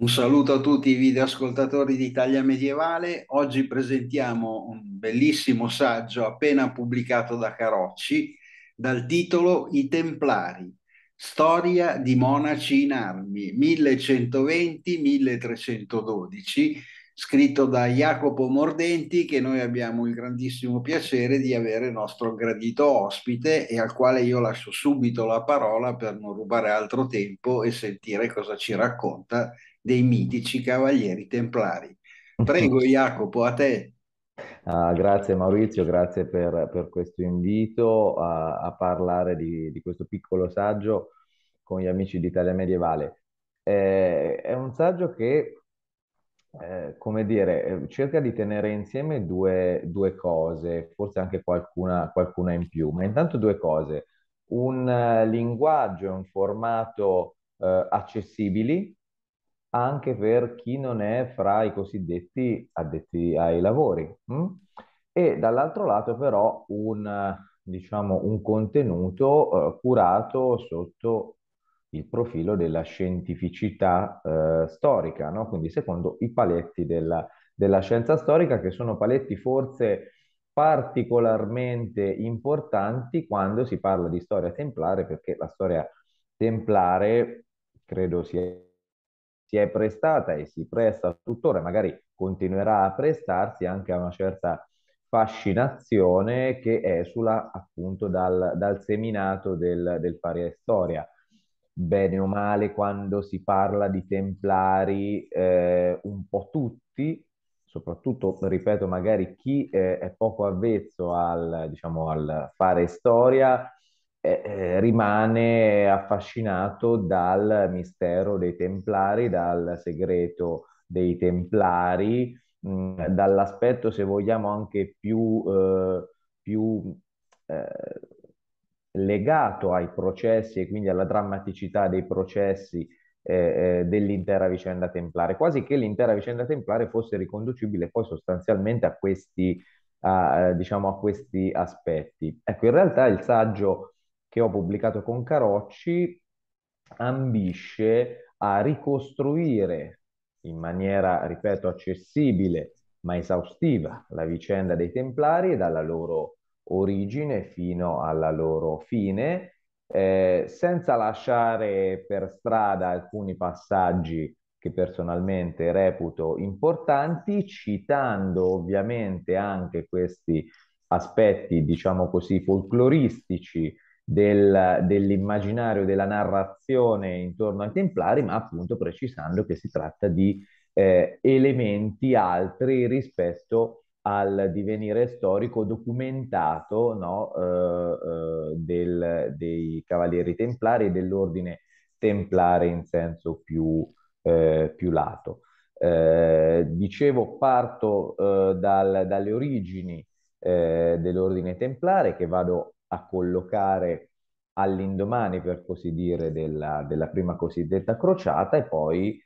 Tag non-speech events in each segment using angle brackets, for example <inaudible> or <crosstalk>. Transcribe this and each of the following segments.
Un saluto a tutti i videoascoltatori di Italia Medievale. Oggi presentiamo un bellissimo saggio appena pubblicato da Carocci dal titolo I Templari, storia di monaci in armi 1120-1312 scritto da Jacopo Mordenti che noi abbiamo il grandissimo piacere di avere nostro gradito ospite e al quale io lascio subito la parola per non rubare altro tempo e sentire cosa ci racconta dei mitici cavalieri templari. Prego <laughs> Jacopo, a te. Uh, grazie Maurizio, grazie per, per questo invito a, a parlare di, di, questo piccolo saggio con gli amici d'Italia medievale. Eh, è un saggio che eh, come dire, eh, cerca di tenere insieme due, due cose, forse anche qualcuna, qualcuna, in più, ma intanto due cose. Un eh, linguaggio e un formato eh, accessibili anche per chi non è fra i cosiddetti addetti ai lavori. Mh? Mm? E dall'altro lato però un, diciamo, un contenuto eh, curato sotto il profilo della scientificità eh, storica, no? quindi secondo i paletti della, della, scienza storica, che sono paletti forse particolarmente importanti quando si parla di storia templare, perché la storia templare credo si è, si è prestata e si presta tuttora, magari continuerà a prestarsi anche a una certa fascinazione che esula appunto dal, dal seminato del, del pari storia bene o male quando si parla di templari, eh, un po' tutti, soprattutto, ripeto, magari chi eh, è poco avvezzo al, diciamo, al fare storia, eh, eh rimane affascinato dal mistero dei templari, dal segreto dei templari, mh, dall'aspetto, se vogliamo, anche più, eh, più eh, legato ai processi e quindi alla drammaticità dei processi eh, eh, dell'intera vicenda templare, quasi che l'intera vicenda templare fosse riconducibile poi sostanzialmente a questi, a, eh, diciamo, a questi aspetti. Ecco, in realtà il saggio che ho pubblicato con Carocci ambisce a ricostruire in maniera, ripeto, accessibile ma esaustiva la vicenda dei Templari e dalla loro origine fino alla loro fine, eh, senza lasciare per strada alcuni passaggi che personalmente reputo importanti, citando ovviamente anche questi aspetti, diciamo così, folcloristici del, dell'immaginario, della narrazione intorno ai Templari, ma appunto precisando che si tratta di eh, elementi altri rispetto a al divenire storico documentato no, eh, eh, del, dei cavalieri templari e dell'ordine templare in senso più, eh, più lato. Eh, dicevo, parto eh, dal, dalle origini dell'ordine templare che vado a collocare all'indomani, per così dire, della, della prima cosiddetta crociata e poi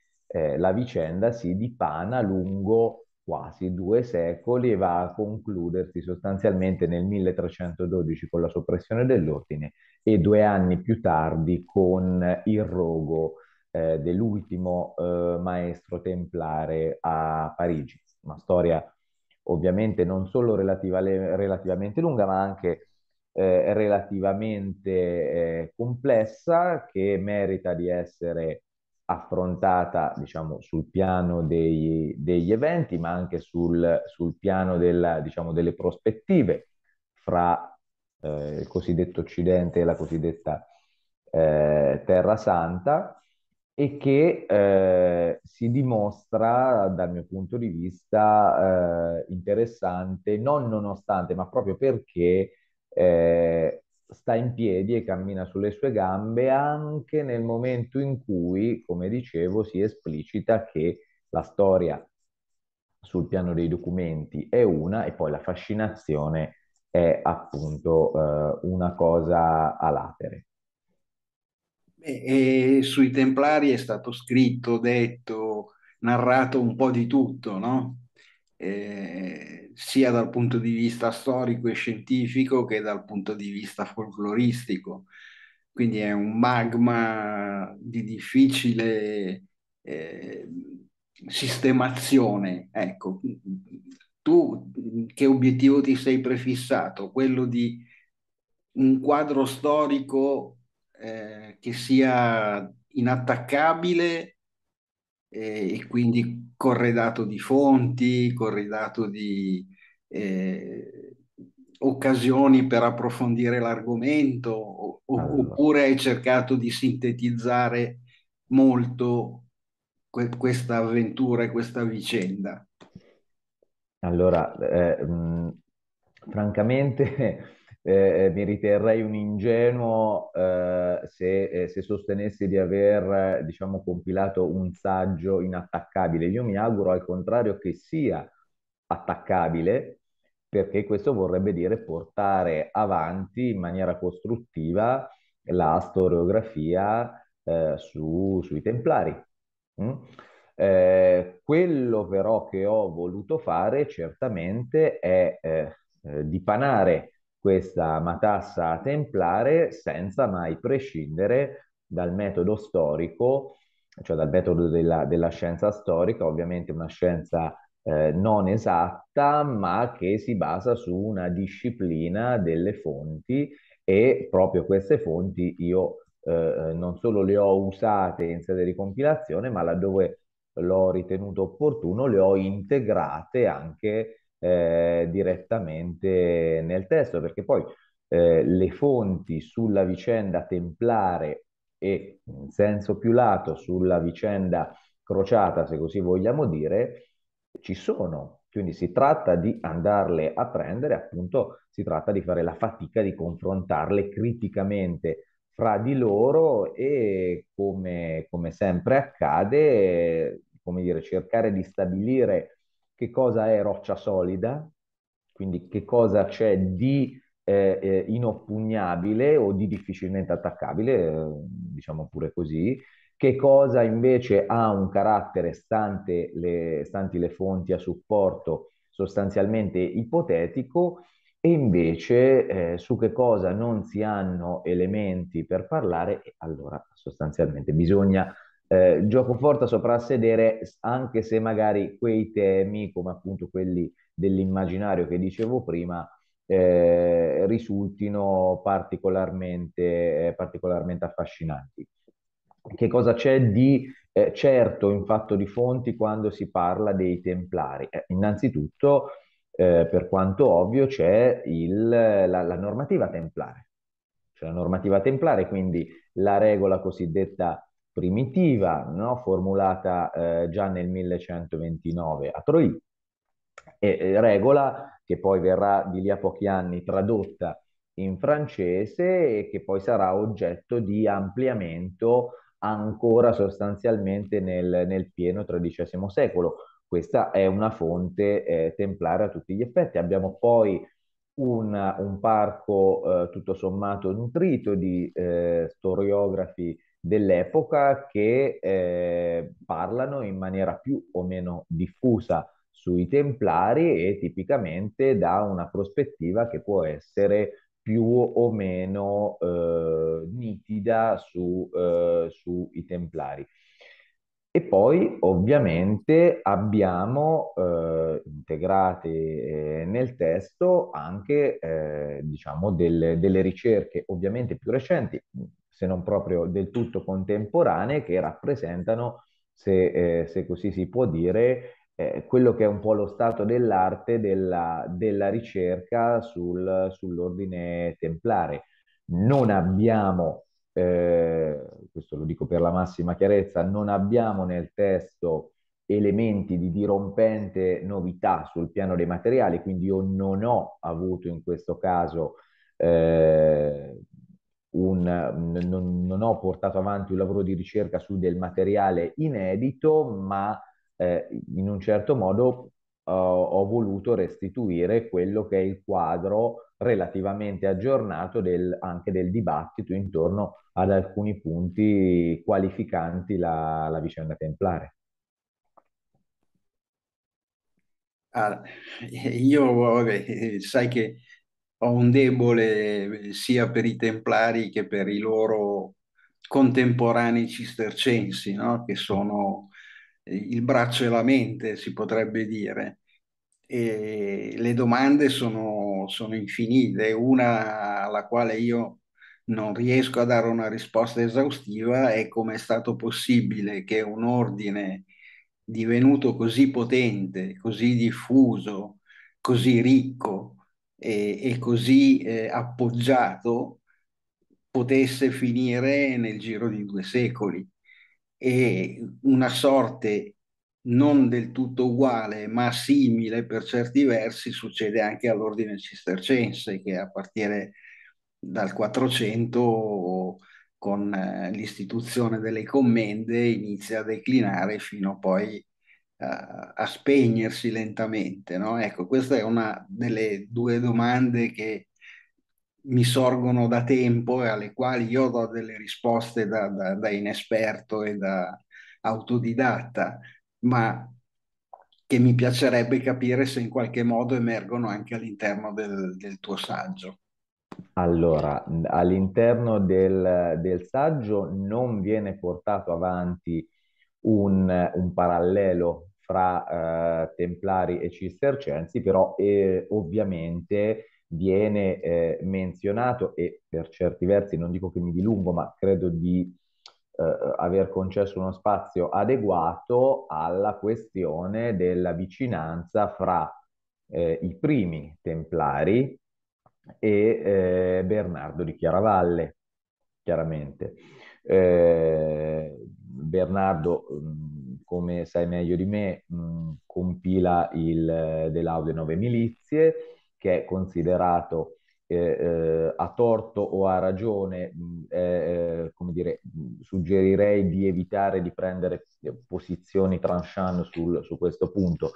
la vicenda si dipana lungo quasi due secoli e va a concludersi sostanzialmente nel 1312 con la soppressione dell'ordine e due anni più tardi con il rogo eh, dell'ultimo eh, maestro templare a Parigi. Una storia ovviamente non solo relativa, relativamente lunga ma anche eh, relativamente eh, complessa che merita di essere affrontata diciamo, sul piano dei, degli eventi, ma anche sul, sul piano della, diciamo, delle prospettive fra eh, il cosiddetto Occidente e la cosiddetta eh, Terra Santa e che eh, si dimostra dal mio punto di vista eh, interessante, non nonostante, ma proprio perché eh, sta in piedi e cammina sulle sue gambe anche nel momento in cui, come dicevo, si esplicita che la storia sul piano dei documenti è una e poi la fascinazione è appunto eh, una cosa a latere. E, e sui Templari è stato scritto, detto, narrato un po' di tutto, no? Eh, sia dal punto di vista storico e scientifico che dal punto di vista folcloristico. Quindi è un magma di difficile eh, sistemazione. Ecco, tu che obiettivo ti sei prefissato? Quello di un quadro storico eh, che sia inattaccabile eh, e quindi corredato di fonti, corredato di eh, occasioni per approfondire l'argomento, allora. oppure hai cercato di sintetizzare molto que- questa avventura e questa vicenda? Allora, eh, mh, mm, francamente... Eh, eh, mi riterrei un ingenuo eh, se, eh, se, sostenessi di aver, eh, diciamo, compilato un saggio inattaccabile. Io mi auguro al contrario che sia attaccabile, perché questo vorrebbe dire portare avanti in maniera costruttiva la storiografia eh, su, sui Templari. Mm? Eh, quello però che ho voluto fare certamente è eh, dipanare questa matassa templare senza mai prescindere dal metodo storico, cioè dal metodo della, della scienza storica, ovviamente una scienza eh, non esatta, ma che si basa su una disciplina delle fonti e proprio queste fonti io eh, eh non solo le ho usate in sede di compilazione, ma laddove l'ho ritenuto opportuno le ho integrate anche eh, direttamente nel testo, perché poi eh, le fonti sulla vicenda templare e in senso più lato sulla vicenda crociata, se così vogliamo dire, ci sono. Quindi si tratta di andarle a prendere, appunto si tratta di fare la fatica di confrontarle criticamente fra di loro e come, come sempre accade, come dire, cercare di stabilire che cosa è roccia solida, quindi che cosa c'è di eh, eh inoppugnabile o di difficilmente attaccabile, eh, diciamo pure così, che cosa invece ha un carattere stante le, stanti le fonti a supporto sostanzialmente ipotetico e invece eh, su che cosa non si hanno elementi per parlare, allora sostanzialmente bisogna eh, giocoforza soprassedere, anche se magari quei temi, come appunto quelli dell'immaginario che dicevo prima, eh, risultino particolarmente, eh, particolarmente affascinanti. Che cosa c'è di eh, certo in fatto di fonti quando si parla dei templari? Eh, innanzitutto, eh, per quanto ovvio, c'è il, la, la normativa templare. C'è la normativa templare, quindi la regola cosiddetta primitiva, no? formulata eh, già nel 1129 a Troì, e, eh, regola che poi verrà di lì a pochi anni tradotta in francese e che poi sarà oggetto di ampliamento ancora sostanzialmente nel, nel pieno XIII secolo. Questa è una fonte eh, templare a tutti gli effetti. Abbiamo poi un, un parco eh, tutto sommato nutrito di eh, storiografi dell'epoca che eh, parlano in maniera più o meno diffusa sui templari e tipicamente da una prospettiva che può essere più o meno eh, nitida su, eh, sui templari. E poi ovviamente abbiamo eh, integrate eh, nel testo anche eh, diciamo del, delle ricerche ovviamente più recenti, se non proprio del tutto contemporanee, che rappresentano, se, eh, se così si può dire, eh, quello che è un po' lo stato dell'arte della, della ricerca sul, sull'ordine templare. Non abbiamo, eh, questo lo dico per la massima chiarezza, non abbiamo nel testo elementi di dirompente novità sul piano dei materiali, quindi io non ho avuto in questo caso eh, un, mm, non, non, ho portato avanti un lavoro di ricerca su del materiale inedito, ma eh, in un certo modo eh, ho voluto restituire quello che è il quadro relativamente aggiornato del, anche del dibattito intorno ad alcuni punti qualificanti la, la vicenda templare. Ah, io sai che ho un debole eh, sia per i templari che per i loro contemporanei cistercensi, no? che sono eh, il braccio e la mente, si potrebbe dire. E le domande sono, sono infinite, una alla quale io non riesco a dare una risposta esaustiva è come è stato possibile che un ordine divenuto così potente, così diffuso, così ricco, e, e così eh, appoggiato potesse finire nel giro di due secoli e una sorte non del tutto uguale ma simile per certi versi succede anche all'ordine cistercense che a partire dal 400 con eh, l'istituzione delle commende inizia a declinare fino poi a spegnersi lentamente, no? Ecco, questa è una delle due domande che mi sorgono da tempo e alle quali io do delle risposte da, da, da inesperto e da autodidatta, ma che mi piacerebbe capire se in qualche modo emergono anche all'interno del, del tuo saggio. Allora, all'interno del, del, saggio non viene portato avanti un, un parallelo fra eh, templari e cistercensi, però eh, ovviamente viene eh, menzionato e per certi versi, non dico che mi dilungo, ma credo di eh, aver concesso uno spazio adeguato alla questione della vicinanza fra eh, i primi templari e eh, Bernardo di Chiaravalle, chiaramente. Bernardo mh, mm, come sai meglio di me, mh, compila il eh, De Nove Milizie, che è considerato eh, eh, a torto o a ragione, mh, eh, come dire, suggerirei di evitare di prendere eh, posizioni tranchant sul, su questo punto,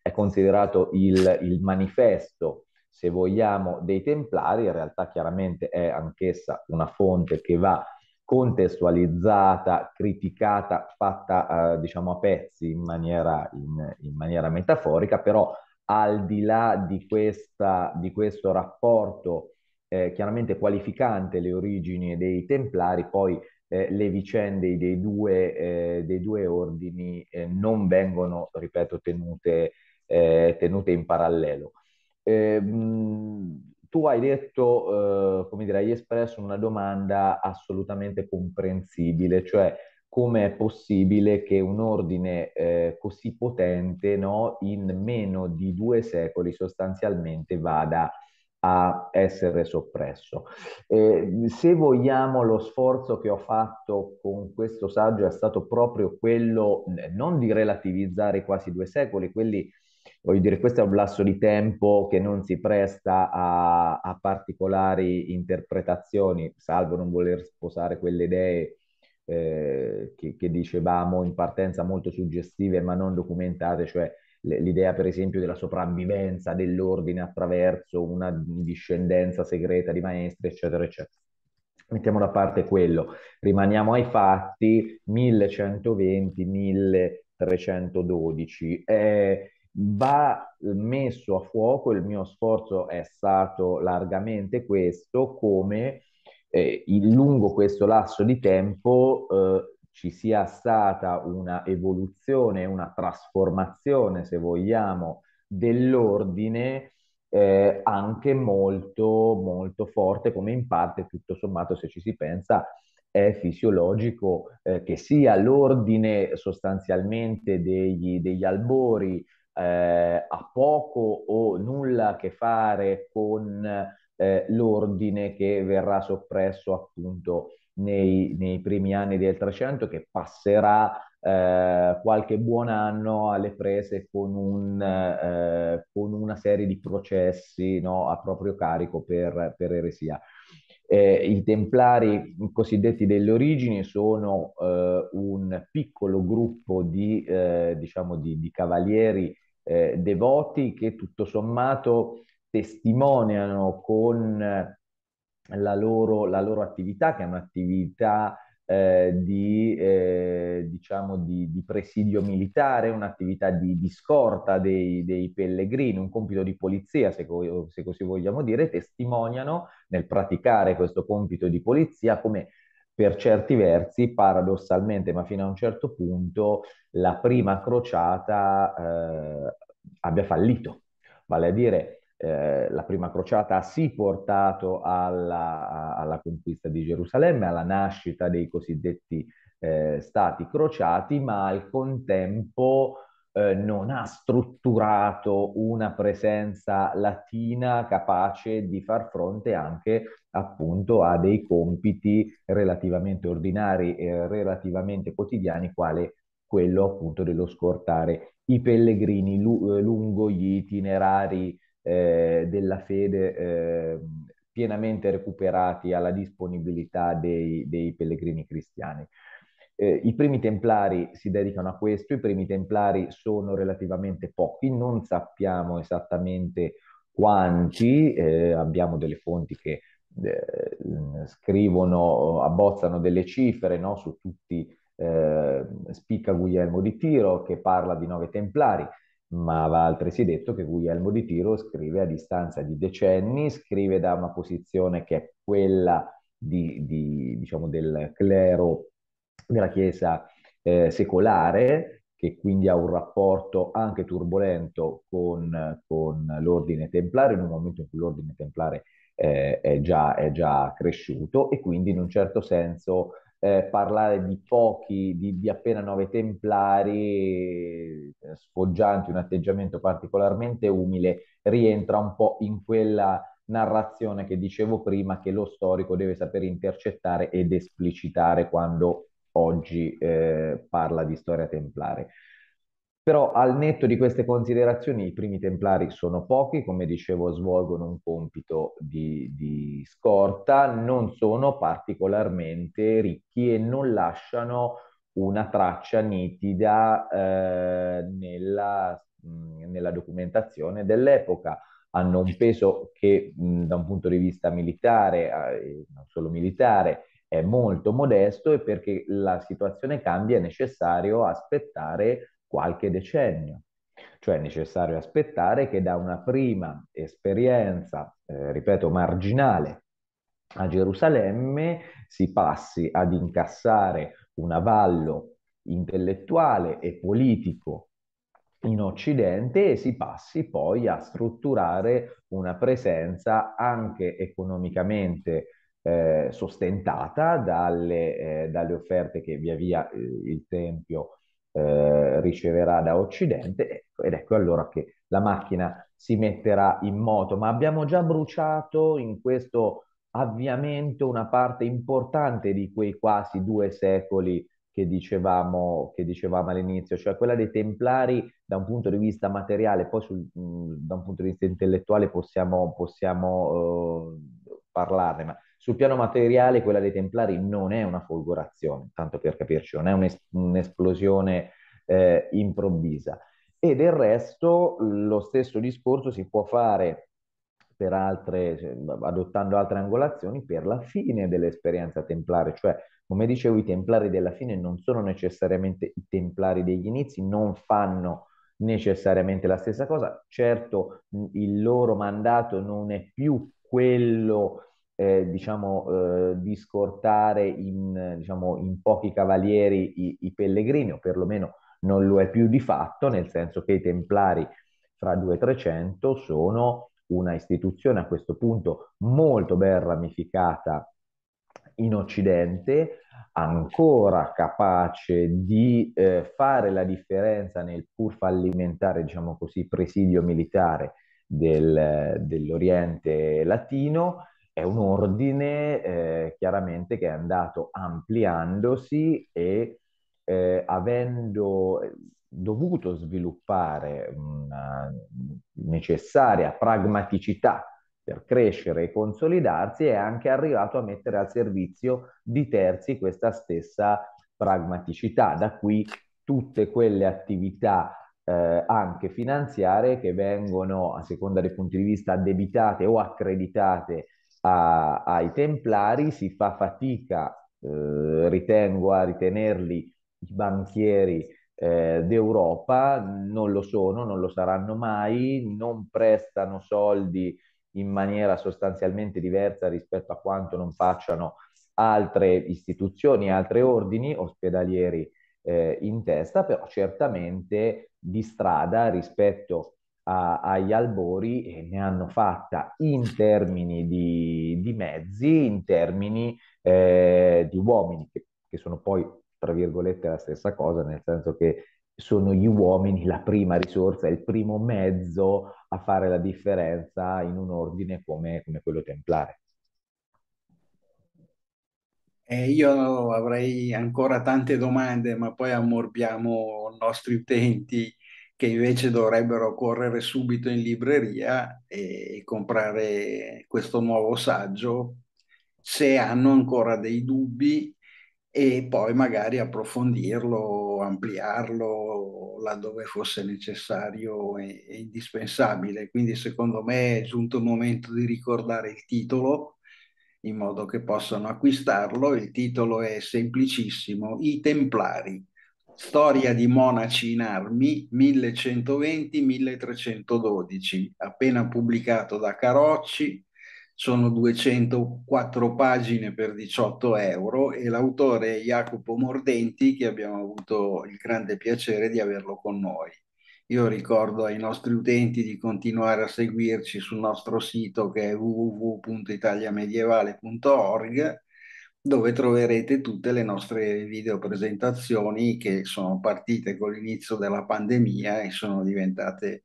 è considerato il, il manifesto se vogliamo, dei templari, in realtà chiaramente è anch'essa una fonte che va contestualizzata, criticata, fatta eh, diciamo a pezzi in maniera, in, in maniera, metaforica, però al di là di, questa, di questo rapporto eh, chiaramente qualificante le origini dei Templari, poi eh, le vicende dei due, eh, dei due ordini eh, non vengono, ripeto, tenute, eh, tenute in parallelo. Eh, mh, tu hai detto, eh, come direi, espresso una domanda assolutamente comprensibile, cioè come è possibile che un ordine eh, così potente no, in meno di due secoli sostanzialmente vada a essere soppresso. Eh, se vogliamo, lo sforzo che ho fatto con questo saggio è stato proprio quello non di relativizzare quasi due secoli, quelli voglio dire, questo è un lasso di tempo che non si presta a, a particolari interpretazioni, salvo non voler sposare quelle idee eh, che, che, dicevamo in partenza molto suggestive ma non documentate, cioè l'idea per esempio della sopravvivenza dell'ordine attraverso una discendenza segreta di maestri, eccetera, eccetera. Mettiamo da parte quello, rimaniamo ai fatti, 1120-1312. Eh, va messo a fuoco, il mio sforzo è stato largamente questo, come eh, lungo questo lasso di tempo eh, ci sia stata una evoluzione, una trasformazione, se vogliamo, dell'ordine eh, anche molto, molto forte, come in parte, tutto sommato, se ci si pensa, è fisiologico eh, che sia l'ordine sostanzialmente degli, degli albori, eh, ha poco o nulla a che fare con eh, l'ordine che verrà soppresso appunto nei, nei, primi anni del 300 che passerà eh, qualche buon anno alle prese con, un, eh, con una serie di processi no, a proprio carico per, per eresia. Eh, I templari cosiddetti delle origini sono eh, un piccolo gruppo di, eh, diciamo di, di cavalieri eh, devoti che tutto sommato testimoniano con eh, la loro, la loro attività, che è un'attività eh, di, eh, diciamo di, di, presidio militare, un'attività di, di scorta dei, dei, pellegrini, un compito di polizia, se, co- se, così vogliamo dire, testimoniano nel praticare questo compito di polizia come per certi versi, paradossalmente, ma fino a un certo punto, la prima crociata eh, abbia fallito. Vale a dire, eh, la prima crociata ha sì portato alla, alla, conquista di Gerusalemme, alla nascita dei cosiddetti eh, stati crociati, ma al contempo eh, non ha strutturato una presenza latina capace di far fronte anche appunto a dei compiti relativamente ordinari e relativamente quotidiani quale quello appunto dello scortare i pellegrini lu- eh, lungo gli itinerari eh, della fede eh, pienamente recuperati alla disponibilità dei, dei pellegrini cristiani. Eh, I primi templari si dedicano a questo, i primi templari sono relativamente pochi, non sappiamo esattamente quanti, eh, abbiamo delle fonti che eh, scrivono, abbozzano delle cifre no, su tutti, eh, spicca Guglielmo di Tiro che parla di nove templari, ma va altresì detto che Guglielmo di Tiro scrive a distanza di decenni, scrive da una posizione che è quella di, di, diciamo, del clero della Chiesa eh, secolare, che quindi ha un rapporto anche turbolento con, con l'ordine templare, in un momento in cui l'ordine templare eh, è, già, è, già, cresciuto e quindi in un certo senso eh, parlare di pochi, di, di, appena nove templari, eh, sfoggianti un atteggiamento particolarmente umile, rientra un po' in quella narrazione che dicevo prima che lo storico deve sapere intercettare ed esplicitare quando oggi eh, parla di storia templare. Però al netto di queste considerazioni, i primi templari sono pochi, come dicevo, svolgono un compito di, di scorta, non sono particolarmente ricchi e non lasciano una traccia nitida eh, nella, mh, nella, documentazione dell'epoca. Hanno un peso che mh, da un punto di vista militare, eh, non solo militare, è molto modesto e perché la situazione cambia è necessario aspettare qualche decennio. Cioè è necessario aspettare che da una prima esperienza, eh, ripeto, marginale a Gerusalemme si passi ad incassare un avallo intellettuale e politico in Occidente e si passi poi a strutturare una presenza anche economicamente eh, sostentata dalle, eh, dalle, offerte che via via eh, il Tempio eh, riceverà da Occidente ecco, ed ecco allora che la macchina si metterà in moto, ma abbiamo già bruciato in questo avviamento una parte importante di quei quasi due secoli che dicevamo, che dicevamo all'inizio, cioè quella dei templari da un punto di vista materiale, poi sul, mm, da un punto di vista intellettuale possiamo, possiamo eh, parlarne, ma sul piano materiale quella dei Templari non è una folgorazione, tanto per capirci, non è un'es- un'esplosione eh, improvvisa. E del resto lo stesso discorso si può fare per altre, adottando altre angolazioni per la fine dell'esperienza templare, cioè come dicevo i templari della fine non sono necessariamente i templari degli inizi, non fanno necessariamente la stessa cosa, certo il loro mandato non è più quello eh, diciamo, eh, di scortare in, diciamo, in pochi cavalieri i, i, pellegrini, o perlomeno non lo è più di fatto, nel senso che i templari fra 2 e 300 sono una istituzione a questo punto molto ben ramificata in Occidente, ancora capace di eh, fare la differenza nel pur fallimentare, diciamo così, presidio militare del, dell'Oriente latino, è un ordine eh, chiaramente che è andato ampliandosi e eh, avendo eh, dovuto sviluppare una necessaria pragmaticità per crescere e consolidarsi, è anche arrivato a mettere al servizio di terzi questa stessa pragmaticità. Da qui tutte quelle attività eh, anche finanziarie che vengono, a seconda dei punti di vista, addebitate o accreditate a, ai templari si fa fatica, eh, ritengo, a ritenerli i banchieri eh, d'Europa, non lo sono, non lo saranno mai, non prestano soldi in maniera sostanzialmente diversa rispetto a quanto non facciano altre istituzioni, altri ordini ospedalieri eh, in testa, però certamente di strada rispetto a a, agli albori e ne hanno fatta in termini di, di mezzi, in termini eh, di uomini, che, che, sono poi, tra virgolette, la stessa cosa, nel senso che sono gli uomini la prima risorsa, il primo mezzo a fare la differenza in un ordine come, come quello templare. Eh, io avrei ancora tante domande, ma poi ammorbiamo i nostri utenti che invece dovrebbero correre subito in libreria e comprare questo nuovo saggio se hanno ancora dei dubbi e poi magari approfondirlo, ampliarlo laddove fosse necessario e, e, indispensabile. Quindi secondo me è giunto il momento di ricordare il titolo in modo che possano acquistarlo. Il titolo è semplicissimo, I Templari. Storia di monaci in armi 1120-1312, appena pubblicato da Carocci, sono 204 pagine per 18 euro e l'autore è Jacopo Mordenti che abbiamo avuto il grande piacere di averlo con noi. Io ricordo ai nostri utenti di continuare a seguirci sul nostro sito che è www.italiamedievale.org dove troverete tutte le nostre video presentazioni che sono partite con l'inizio della pandemia e sono diventate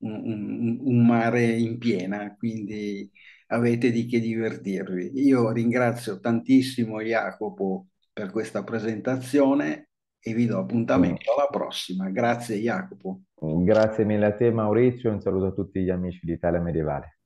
un, un, un mare in piena, quindi avete di che divertirvi. Io ringrazio tantissimo Jacopo per questa presentazione e vi do appuntamento alla prossima. Grazie Jacopo. Grazie mille a te Maurizio, un saluto a tutti gli amici di Italia Medievale.